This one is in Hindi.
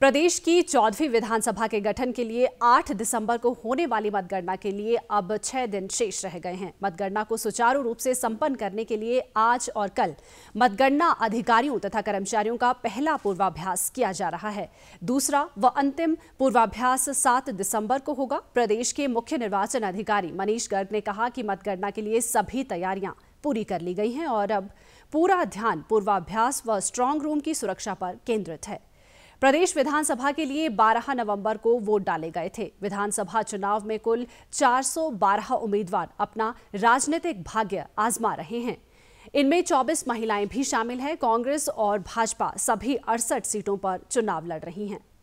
प्रदेश की चौदहवीं विधानसभा के गठन के लिए 8 दिसंबर को होने वाली मतगणना के लिए अब छह दिन शेष रह गए हैं मतगणना को सुचारू रूप से संपन्न करने के लिए आज और कल मतगणना अधिकारियों तथा कर्मचारियों का पहला पूर्वाभ्यास किया जा रहा है दूसरा व अंतिम पूर्वाभ्यास 7 दिसंबर को होगा प्रदेश के मुख्य निर्वाचन अधिकारी मनीष गर्ग ने कहा कि मतगणना के लिए सभी तैयारियां पूरी कर ली गई हैं और अब पूरा ध्यान पूर्वाभ्यास व स्ट्रांग रूम की सुरक्षा पर केंद्रित है प्रदेश विधानसभा के लिए 12 नवंबर को वोट डाले गए थे विधानसभा चुनाव में कुल 412 उम्मीदवार अपना राजनीतिक भाग्य आजमा रहे हैं इनमें 24 महिलाएं भी शामिल हैं कांग्रेस और भाजपा सभी अड़सठ सीटों पर चुनाव लड़ रही हैं